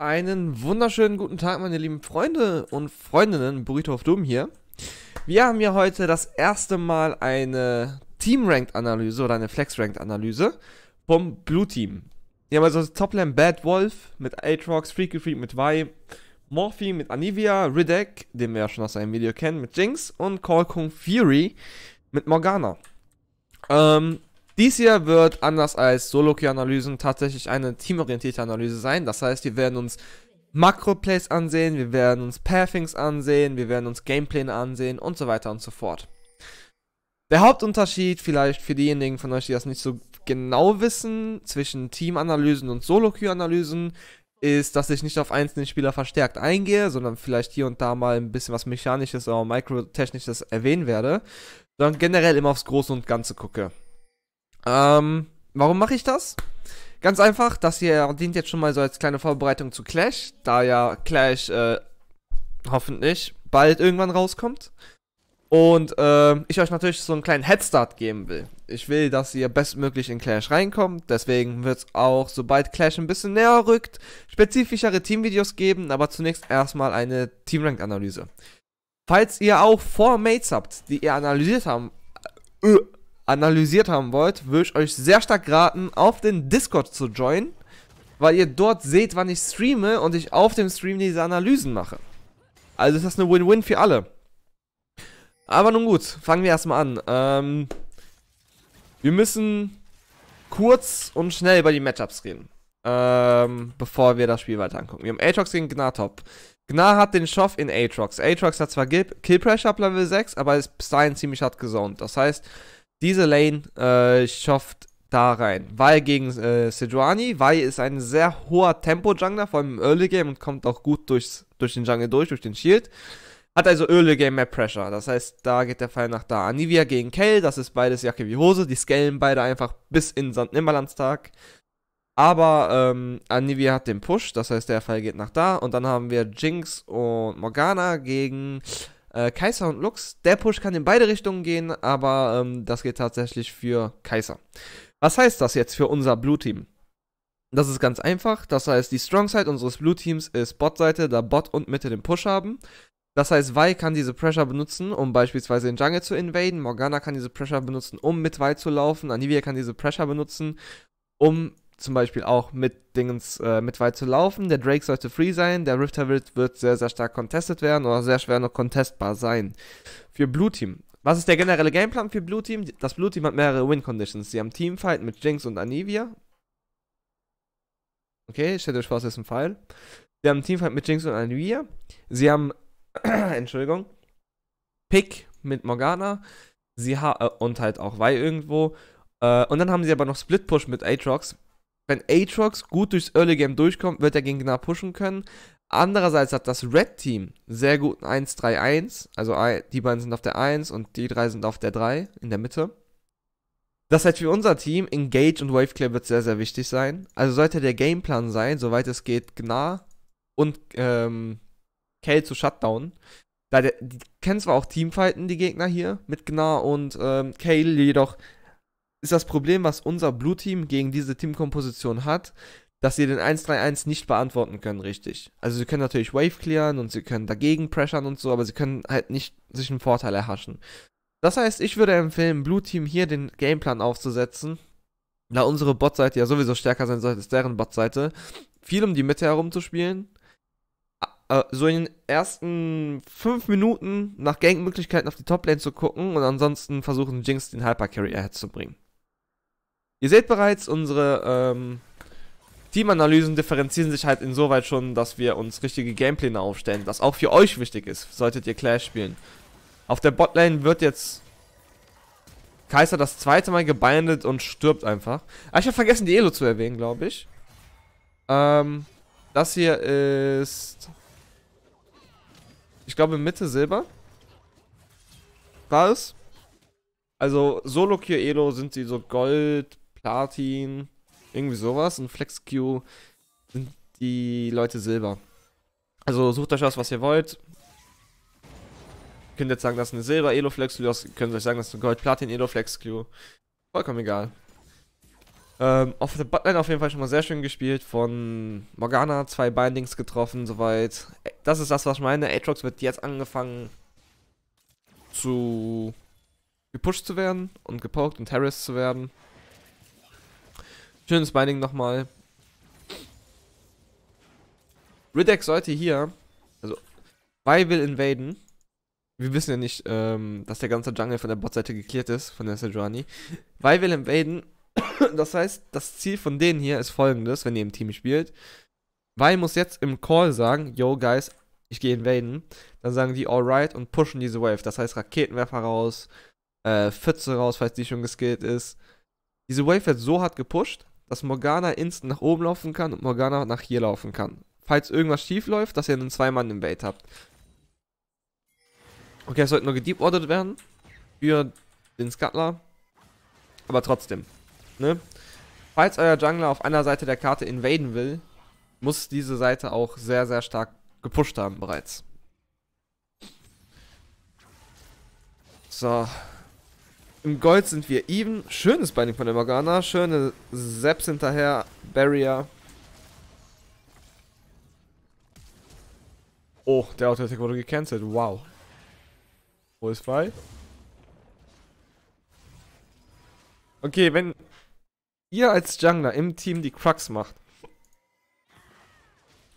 Einen wunderschönen guten Tag, meine lieben Freunde und Freundinnen. Burrito of Doom hier. Wir haben ja heute das erste Mal eine Team-Ranked-Analyse oder eine Flex-Ranked-Analyse vom Blue Team. Wir haben also top Topland Bad Wolf mit Aatrox, Freaky Freak mit Vi, Morphe mit Anivia, Riddick, den wir ja schon aus einem Video kennen, mit Jinx und Call Kong Fury mit Morgana. Ähm, dies hier wird anders als Solo-Key-Analysen tatsächlich eine teamorientierte Analyse sein. Das heißt, wir werden uns Makro-Plays ansehen, wir werden uns Pathings ansehen, wir werden uns Gamepläne ansehen und so weiter und so fort. Der Hauptunterschied vielleicht für diejenigen von euch, die das nicht so genau wissen, zwischen Team-Analysen und Solo-Queue-Analysen ist, dass ich nicht auf einzelne Spieler verstärkt eingehe, sondern vielleicht hier und da mal ein bisschen was Mechanisches oder Mikrotechnisches erwähnen werde, sondern generell immer aufs Große und Ganze gucke. Ähm, warum mache ich das? Ganz einfach, das hier dient jetzt schon mal so als kleine Vorbereitung zu Clash, da ja Clash äh, hoffentlich bald irgendwann rauskommt. Und äh, ich euch natürlich so einen kleinen Headstart geben will. Ich will, dass ihr bestmöglich in Clash reinkommt. Deswegen wird es auch, sobald Clash ein bisschen näher rückt, spezifischere Teamvideos geben, aber zunächst erstmal eine Teamrank-Analyse. Falls ihr auch vor Mates habt, die ihr analysiert haben, äh, analysiert haben wollt, würde ich euch sehr stark raten, auf den Discord zu joinen, weil ihr dort seht, wann ich streame und ich auf dem Stream diese Analysen mache. Also ist das eine Win-Win für alle. Aber nun gut, fangen wir erstmal an. Ähm, wir müssen kurz und schnell über die Matchups reden. Ähm, bevor wir das Spiel weiter angucken. Wir haben Aatrox gegen Gnatop. Gnar hat den Schoff in Aatrox. Aatrox hat zwar Kill Pressure ab Level 6, aber ist Stein ziemlich hart gesound. Das heißt, diese Lane äh, schafft da rein. Weil gegen äh, Sejuani. Weil ist ein sehr hoher Tempo-Jungler, vor allem im Early Game und kommt auch gut durchs, durch den Jungle durch, durch den Shield. Hat also Early Game mehr Pressure. Das heißt, da geht der Fall nach da. Anivia gegen Kell, das ist beides Jacke wie Hose. Die scalen beide einfach bis in St. Nimmerlandstag. Aber ähm, Anivia hat den Push, das heißt, der Fall geht nach da. Und dann haben wir Jinx und Morgana gegen äh, Kaiser und Lux. Der Push kann in beide Richtungen gehen, aber ähm, das geht tatsächlich für Kaiser. Was heißt das jetzt für unser Blue Team? Das ist ganz einfach. Das heißt, die Strong Side unseres Blue Teams ist Bot-Seite, da Bot und Mitte den Push haben. Das heißt, Vi kann diese Pressure benutzen, um beispielsweise den Jungle zu invaden. Morgana kann diese Pressure benutzen, um mit Vi zu laufen. Anivia kann diese Pressure benutzen, um zum Beispiel auch mit Dingens äh, mit weit zu laufen. Der Drake sollte free sein. Der Rifter wird, wird sehr, sehr stark contested werden oder sehr schwer noch contestbar sein. Für Blue Team. Was ist der generelle Gameplan für Blue Team? Das Blue Team hat mehrere Win-Conditions. Sie haben Teamfight mit Jinx und Anivia. Okay, stellt euch vor, es ist ein Pfeil. Sie haben Teamfight mit Jinx und Anivia. Sie haben, Entschuldigung, Pick mit Morgana. Sie ha äh, und halt auch Wei irgendwo. Äh, und dann haben sie aber noch Split Push mit Aatrox wenn Aatrox gut durchs Early Game durchkommt, wird er gegen Gnar pushen können. Andererseits hat das Red Team sehr guten 1-3-1. Also die beiden sind auf der 1 und die drei sind auf der 3 in der Mitte. Das heißt für unser Team, Engage und Waveclear wird sehr, sehr wichtig sein. Also sollte der Gameplan sein, soweit es geht, Gnar und ähm, Kale zu Shutdown. Da der, die kennen zwar auch Teamfighten, die Gegner hier, mit Gnar und ähm, Kale, jedoch ist das Problem, was unser Blue-Team gegen diese Teamkomposition hat, dass sie den 1-3-1 nicht beantworten können, richtig. Also sie können natürlich Wave clearen und sie können dagegen pressern und so, aber sie können halt nicht sich einen Vorteil erhaschen. Das heißt, ich würde empfehlen, Blue Team hier den Gameplan aufzusetzen, da unsere Bot-Seite ja sowieso stärker sein sollte, als deren Bot-Seite, viel um die Mitte herum zu spielen. Äh, so in den ersten 5 Minuten nach Gangmöglichkeiten auf die Toplane zu gucken und ansonsten versuchen, Jinx den Hyper Carry herzubringen. Ihr seht bereits, unsere ähm, Teamanalysen differenzieren sich halt insoweit schon, dass wir uns richtige Gamepläne aufstellen, das auch für euch wichtig ist, solltet ihr Clash spielen. Auf der Botlane wird jetzt Kaiser das zweite Mal gebindet und stirbt einfach. Ah, ich habe vergessen, die Elo zu erwähnen, glaube ich. Ähm, das hier ist... Ich glaube Mitte Silber. War es? Also Solo Kier Elo sind sie so Gold, Platin, irgendwie sowas. Und Flex Q sind die Leute Silber. Also sucht euch aus, was ihr wollt. Ihr könnt jetzt sagen, das ist eine Silber Eloflex Q, ihr könnt euch sagen, das ist eine Gold Platin Eloflex Q. Vollkommen egal. Ähm, auf der Butline auf jeden Fall schon mal sehr schön gespielt. Von Morgana zwei Bindings getroffen, soweit. Äh, das ist das, was ich meine. Aatrox wird jetzt angefangen zu gepusht zu werden und gepokt und harassed zu werden. Schönes Binding nochmal. Riddeck sollte hier, also, Vi will invaden. Wir wissen ja nicht, ähm, dass der ganze Jungle von der Botseite geklärt ist, von der Sejuani. Vi will invaden. das heißt, das Ziel von denen hier ist folgendes, wenn ihr im Team spielt. Vi muss jetzt im Call sagen, yo guys, ich gehe invaden. Dann sagen die alright und pushen diese Wave. Das heißt Raketenwerfer raus, äh, Pfütze raus, falls die schon geskillt ist. Diese Wave wird so hart gepusht, dass Morgana instant nach oben laufen kann und Morgana nach hier laufen kann. Falls irgendwas schief läuft, dass ihr einen zwei mann Bait habt. Okay, es sollte nur gedeep werden. Für den Scuttler. Aber trotzdem. Ne? Falls euer Jungler auf einer Seite der Karte invaden will, muss diese Seite auch sehr, sehr stark gepusht haben bereits. So. Im Gold sind wir even. Schönes Binding von der Morgana. Schöne Seps hinterher. Barrier. Oh, der auto wurde gecancelt. Wow. Wo ist frei? Okay, wenn ihr als Jungler im Team die Crux macht.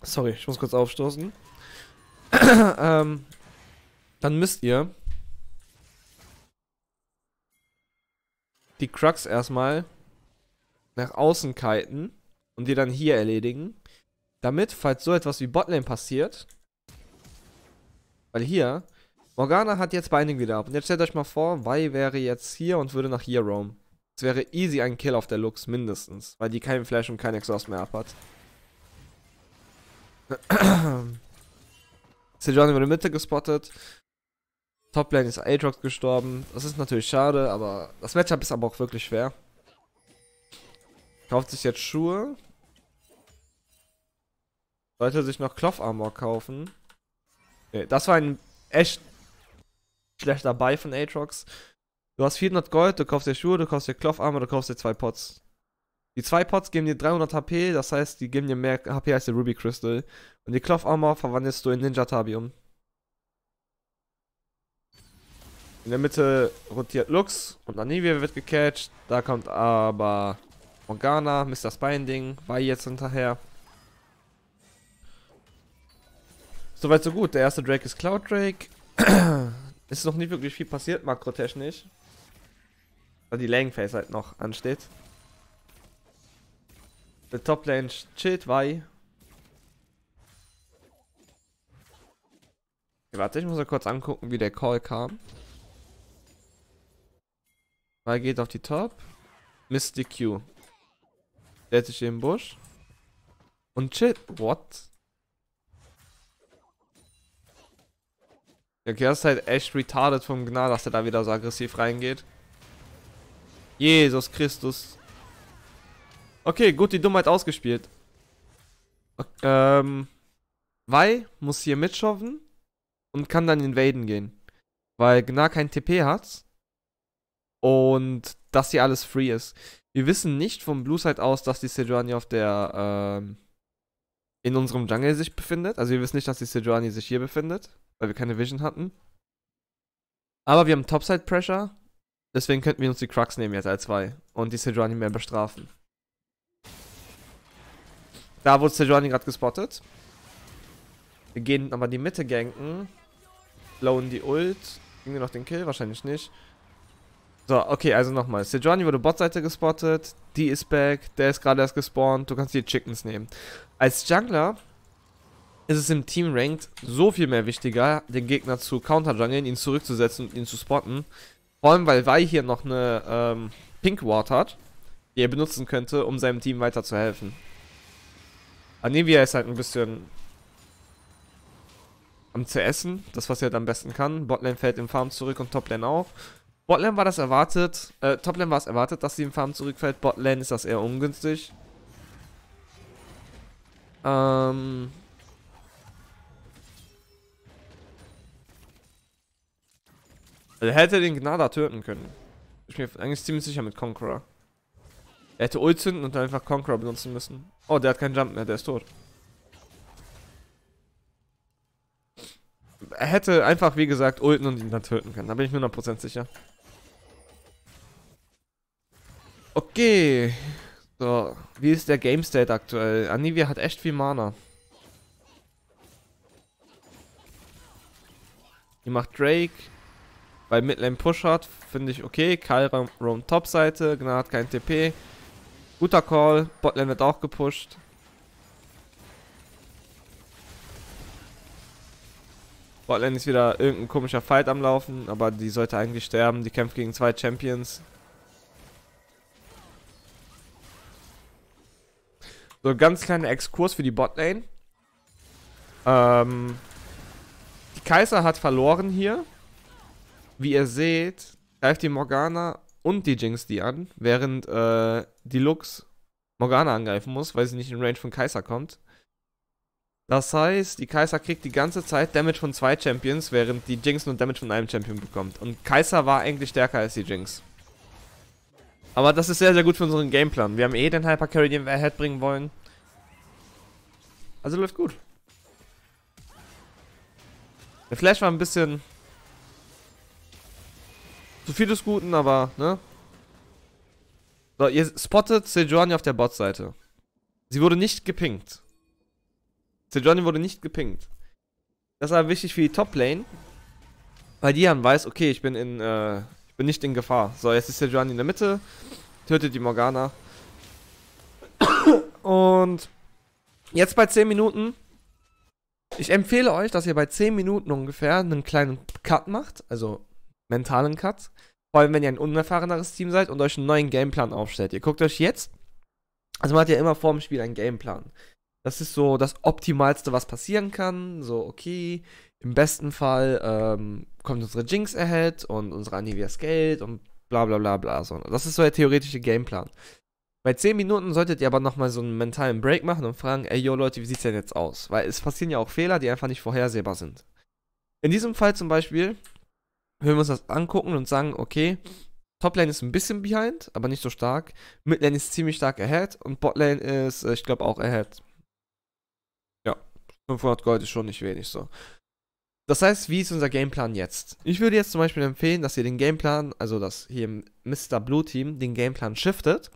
Sorry, ich muss kurz aufstoßen. ähm, dann müsst ihr die Crux erstmal nach außen kiten und die dann hier erledigen. Damit, falls so etwas wie Botlane passiert, weil hier, Morgana hat jetzt Binding wieder ab. Und jetzt stellt euch mal vor, Vi wäre jetzt hier und würde nach hier roam. Es wäre easy ein Kill auf der Lux, mindestens, weil die keinen Flash und keinen Exhaust mehr ab hat. Sejuani wurde Mitte gespottet. Toplane ist Aatrox gestorben. Das ist natürlich schade, aber das Matchup ist aber auch wirklich schwer. Kauft sich jetzt Schuhe. Sollte sich noch Cloth Armor kaufen. Nee, das war ein echt schlechter Buy von Aatrox. Du hast 400 Gold, du kaufst dir Schuhe, du kaufst dir Cloth Armor, du kaufst dir zwei Pots. Die zwei Pots geben dir 300 HP, das heißt, die geben dir mehr HP als der Ruby Crystal. Und die Cloth Armor verwandelst du in Ninja Tabium. In der Mitte rotiert Lux und Anivia wird gecatcht. Da kommt aber Morgana, Mr. Spinding, war jetzt hinterher. Soweit so gut. Der erste Drake ist Cloud Drake. ist noch nicht wirklich viel passiert makrotechnisch. Weil die Lane Phase halt noch ansteht. Der Top Lane chillt Vi. Warte, ich muss ja kurz angucken, wie der Call kam. Ball geht auf die Top. Misty Q. Der sich im Busch. Und shit. What? Der Kerl ist halt echt retarded vom Gnar, dass er da wieder so aggressiv reingeht. Jesus Christus. Okay, gut, die Dummheit ausgespielt. Okay, ähm. Wei muss hier mitschaffen und kann dann in Waden gehen. Weil Gnar kein TP hat und dass hier alles free ist. Wir wissen nicht vom Blue Side halt aus, dass die Sejuani auf der ähm, in unserem Jungle sich befindet. Also wir wissen nicht, dass die Sejuani sich hier befindet, weil wir keine Vision hatten. Aber wir haben Topside Pressure, deswegen könnten wir uns die Crux nehmen jetzt als zwei und die Sejuani mehr bestrafen. Da wurde Sejuani gerade gespottet. Wir gehen aber die Mitte ganken. Blowen die Ult. Kriegen wir noch den Kill? Wahrscheinlich nicht. So, okay, also nochmal. Sejuani wurde Botseite gespottet, die ist back, der ist gerade erst gespawnt, du kannst die Chickens nehmen. Als Jungler ist es im Team Ranked so viel mehr wichtiger, den Gegner zu counter-jungeln, ihn zurückzusetzen und ihn zu spotten. Vor allem, weil Wei hier noch eine ähm, Pink Ward hat, die er benutzen könnte, um seinem Team weiterzuhelfen. Anivia ist halt ein bisschen am zu essen, das was er halt am besten kann. Botlane fällt im Farm zurück und Toplane auch. Botlane war das erwartet, äh, Toplane war es erwartet, dass sie im Farm zurückfällt. Botlane ist das eher ungünstig. Ähm... Also er hätte den Gnada töten können. Ich bin mir eigentlich ziemlich sicher mit Conqueror. Er hätte Ult zünden und dann einfach Conqueror benutzen müssen. Oh, der hat keinen Jump mehr, der ist tot. Er hätte einfach, wie gesagt, ulten und ihn dann töten können. Da bin ich mir 100% sicher. Okay. So, wie ist der Game State aktuell? Anivia ah, hat echt viel Mana. Die macht Drake. Weil Midlane Push hat, finde ich okay. Kyle roamt Topseite. Gnar hat kein TP. Guter Call. Botlane wird auch gepusht. Botlane ist wieder irgendein komischer Fight am Laufen, aber die sollte eigentlich sterben. Die kämpft gegen zwei Champions. So, ganz kleiner Exkurs für die Botlane. Ähm, die Kaiser hat verloren hier. Wie ihr seht, greift die Morgana und die Jinx die an, während äh, die Lux Morgana angreifen muss, weil sie nicht in Range von Kaiser kommt. Das heißt, die Kaiser kriegt die ganze Zeit Damage von zwei Champions, während die Jinx nur Damage von einem Champion bekommt. Und Kaiser war eigentlich stärker als die Jinx. Aber das ist sehr, sehr gut für unseren Gameplan. Wir haben eh den Hyper Carry, den wir ahead bringen wollen. Also läuft gut. Der Flash war ein bisschen zu viel des Guten, aber, ne? So, ihr spottet Sejuani auf der Botseite. Sie wurde nicht gepinkt. Sejuani wurde nicht gepinkt. Das ist aber wichtig für die Top-Lane. Weil die dann weiß, okay, ich bin in, äh, bin nicht in Gefahr. So, jetzt ist der Giovanni in der Mitte. Tötet die Morgana. Und jetzt bei 10 Minuten. Ich empfehle euch, dass ihr bei 10 Minuten ungefähr einen kleinen Cut macht. Also mentalen Cut. Vor allem, wenn ihr ein unerfahreneres Team seid und euch einen neuen Gameplan aufstellt. Ihr guckt euch jetzt. Also man hat ja immer vor dem Spiel einen Gameplan. Das ist so das Optimalste, was passieren kann. So, okay, im besten Fall ähm, kommt unsere Jinx ahead und unsere Anivias Geld und bla bla bla bla. So. Das ist so der theoretische Gameplan. Bei 10 Minuten solltet ihr aber nochmal so einen mentalen Break machen und fragen, ey yo Leute, wie sieht's denn jetzt aus? Weil es passieren ja auch Fehler, die einfach nicht vorhersehbar sind. In diesem Fall zum Beispiel, wenn wir uns das angucken und sagen, okay, Toplane ist ein bisschen behind, aber nicht so stark. Midlane ist ziemlich stark ahead und Botlane ist, äh, ich glaube, auch ahead. 500 Gold ist schon nicht wenig so. Das heißt, wie ist unser Gameplan jetzt? Ich würde jetzt zum Beispiel empfehlen, dass ihr den Gameplan, also dass hier im Mr. Blue Team den Gameplan shiftet.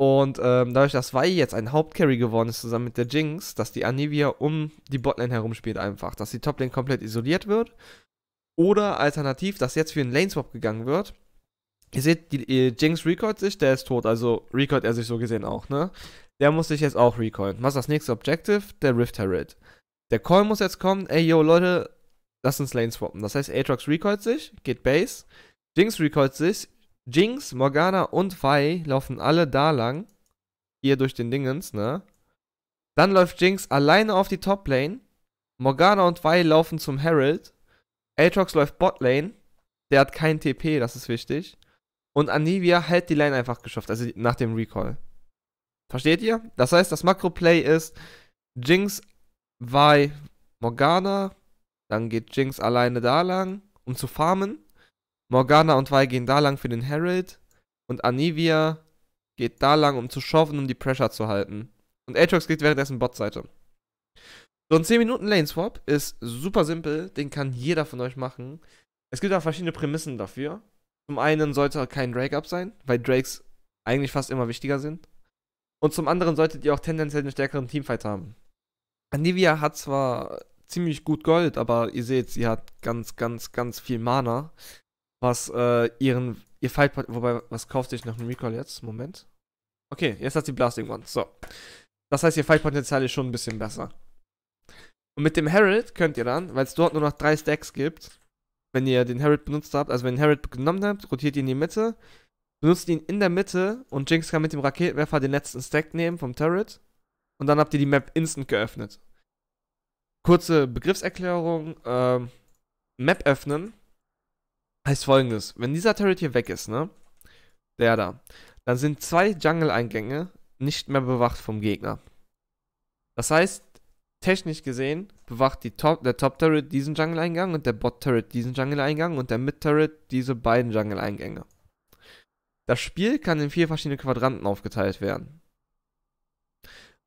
Und ähm, dadurch, dass Wei jetzt ein Hauptcarry geworden ist, zusammen mit der Jinx, dass die Anivia um die Botlane herum spielt einfach. Dass die Toplane komplett isoliert wird. Oder alternativ, dass jetzt für einen Laneswap gegangen wird. Ihr seht, die, die Jinx recoilt sich, der ist tot. Also recoilt er sich so gesehen auch, ne? Der muss sich jetzt auch recoilen. Was ist das nächste Objective? Der Rift Herald. Der Call muss jetzt kommen, ey, yo, Leute, lass uns Lane swappen. Das heißt, Aatrox recoilt sich, geht Base, Jinx recoilt sich, Jinx, Morgana und Vi laufen alle da lang. Hier durch den Dingens, ne? Dann läuft Jinx alleine auf die Top-Lane. Morgana und Vi laufen zum Herald. Aatrox läuft Bot-Lane. Der hat kein TP, das ist wichtig. Und Anivia hält die Lane einfach geschafft, also nach dem Recall. Versteht ihr? Das heißt, das Makro-Play ist, Jinx bei Morgana. Dann geht Jinx alleine da lang, um zu farmen. Morgana und Vi gehen da lang für den Herald. Und Anivia geht da lang, um zu shoven, um die Pressure zu halten. Und Aatrox geht währenddessen Botseite. So ein 10 Minuten Lane Swap ist super simpel, den kann jeder von euch machen. Es gibt auch verschiedene Prämissen dafür. Zum einen sollte kein Drake up sein, weil Drakes eigentlich fast immer wichtiger sind. Und zum anderen solltet ihr auch tendenziell einen stärkeren Teamfight haben. Anivia hat zwar ziemlich gut Gold, aber ihr seht, sie hat ganz, ganz, ganz viel Mana. Was äh, ihren, ihr Fight, wobei, was kauft sich noch ein Recall jetzt? Moment. Okay, jetzt hat sie Blasting One. So. Das heißt, ihr Fight-Potenzial ist schon ein bisschen besser. Und mit dem Herald könnt ihr dann, weil es dort nur noch drei Stacks gibt, wenn ihr den Herald benutzt habt, also wenn ihr den Herald genommen habt, rotiert ihn in die Mitte, benutzt ihn in der Mitte und Jinx kann mit dem Raketenwerfer den letzten Stack nehmen vom Turret und dann habt ihr die Map instant geöffnet. Kurze Begriffserklärung. Ähm, Map öffnen heißt folgendes. Wenn dieser Turret hier weg ist, ne? Der da. Dann sind zwei Jungle-Eingänge nicht mehr bewacht vom Gegner. Das heißt, technisch gesehen bewacht Top, der Top-Turret diesen Jungle-Eingang und der Bot-Turret diesen Jungle-Eingang und der Mid-Turret diese beiden Jungle-Eingänge. Das Spiel kann in vier verschiedene Quadranten aufgeteilt werden.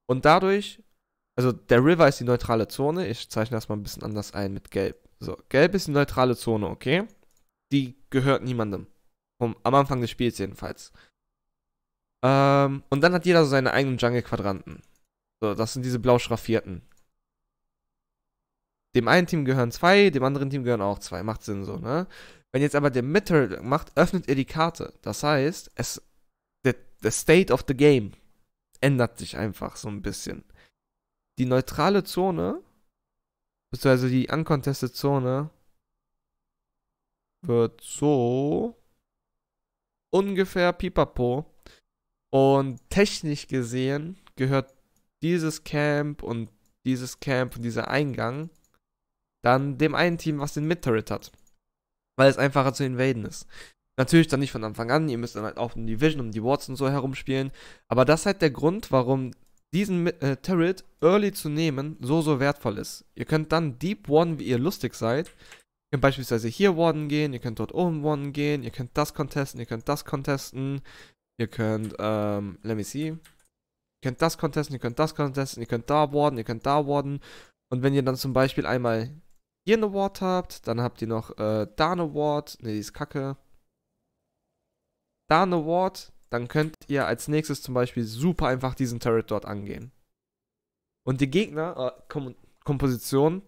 Und dadurch, also der River ist die neutrale Zone. Ich zeichne das mal ein bisschen anders ein mit Gelb. So, Gelb ist die neutrale Zone, okay? Die gehört niemandem. Um, am Anfang des Spiels jedenfalls. Ähm, und dann hat jeder so seine eigenen Jungle-Quadranten. So, das sind diese blau schraffierten. Dem einen Team gehören zwei, dem anderen Team gehören auch zwei. Macht Sinn so, ne? Wenn jetzt aber der Mitter macht, öffnet er die Karte. Das heißt, es. Der, the state of the game ändert sich einfach so ein bisschen. Die neutrale Zone, beziehungsweise die uncontested Zone, wird so ungefähr pipapo. Und technisch gesehen gehört dieses Camp und dieses Camp und dieser Eingang dann dem einen Team, was den Mid-Turret hat. Weil es einfacher zu invaden ist. Natürlich dann nicht von Anfang an, ihr müsst dann halt auch um die Vision, um die Wards und so herumspielen. Aber das ist halt der Grund, warum diesen äh, Turret early zu nehmen so, so wertvoll ist. Ihr könnt dann Deep Warden, wie ihr lustig seid. Ihr könnt beispielsweise hier Warden gehen, ihr könnt dort oben Warden gehen, ihr könnt das contesten, ihr könnt das contesten, ihr könnt, ähm, let me see. Ihr könnt das contesten, ihr könnt das contesten, ihr könnt da Warden, ihr könnt da Warden. Und wenn ihr dann zum Beispiel einmal hier eine Ward habt, dann habt ihr noch äh, da eine Ward. Ne, die ist kacke da eine Ward, dann könnt ihr als nächstes zum Beispiel super einfach diesen Turret dort angehen. Und die Gegner, äh, Kom Komposition,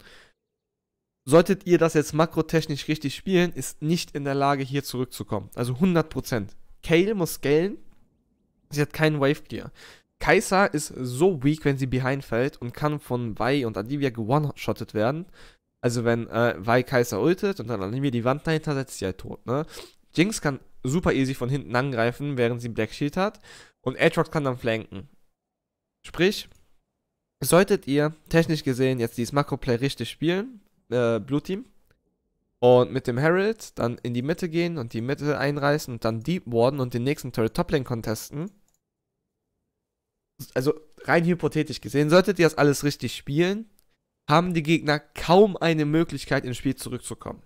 solltet ihr das jetzt makrotechnisch richtig spielen, ist nicht in der Lage, hier zurückzukommen. Also 100%. Kale muss scalen. Sie hat keinen Wave Gear. Kaiser ist so weak, wenn sie behind fällt und kann von Wei und Adivia gewone-shottet werden. Also wenn äh, Wei Kaiser ultet und dann Adivia die Wand dahinter setzt, ist sie halt tot, ne? Jinx kann super easy von hinten angreifen, während sie Black Shield hat. Und Aatrox kann dann flanken. Sprich, solltet ihr technisch gesehen jetzt dieses Makroplay richtig spielen, äh, Blue Team, und mit dem Herald dann in die Mitte gehen und die Mitte einreißen und dann Deep Warden und den nächsten Turret Toplane contesten. Also rein hypothetisch gesehen, solltet ihr das alles richtig spielen, haben die Gegner kaum eine Möglichkeit ins Spiel zurückzukommen.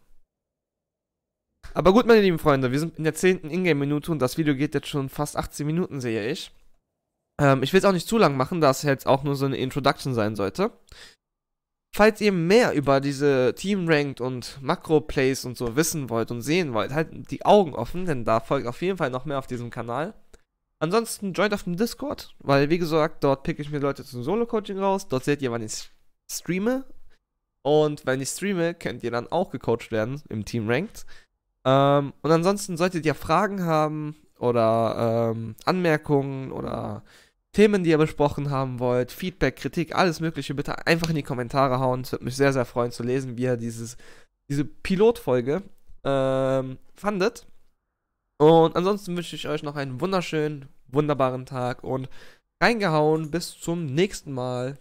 Aber gut, meine lieben Freunde, wir sind in der 10. Ingame-Minute und das Video geht jetzt schon fast 18 Minuten, sehe ich. Ähm, ich will es auch nicht zu lang machen, da es jetzt auch nur so eine Introduction sein sollte. Falls ihr mehr über diese Team-Ranked und Makro-Plays und so wissen wollt und sehen wollt, haltet die Augen offen, denn da folgt auf jeden Fall noch mehr auf diesem Kanal. Ansonsten joint auf dem Discord, weil wie gesagt, dort picke ich mir Leute zum Solo-Coaching raus. Dort seht ihr, wann ich streame. Und wenn ich streame, könnt ihr dann auch gecoacht werden im Team Ranked. Ähm, und ansonsten solltet ihr Fragen haben oder ähm, Anmerkungen oder Themen, die ihr besprochen haben wollt, Feedback, Kritik, alles Mögliche, bitte einfach in die Kommentare hauen. Es würde mich sehr, sehr freuen zu lesen, wie ihr dieses, diese Pilotfolge ähm, fandet. Und ansonsten wünsche ich euch noch einen wunderschönen, wunderbaren Tag und reingehauen. Bis zum nächsten Mal.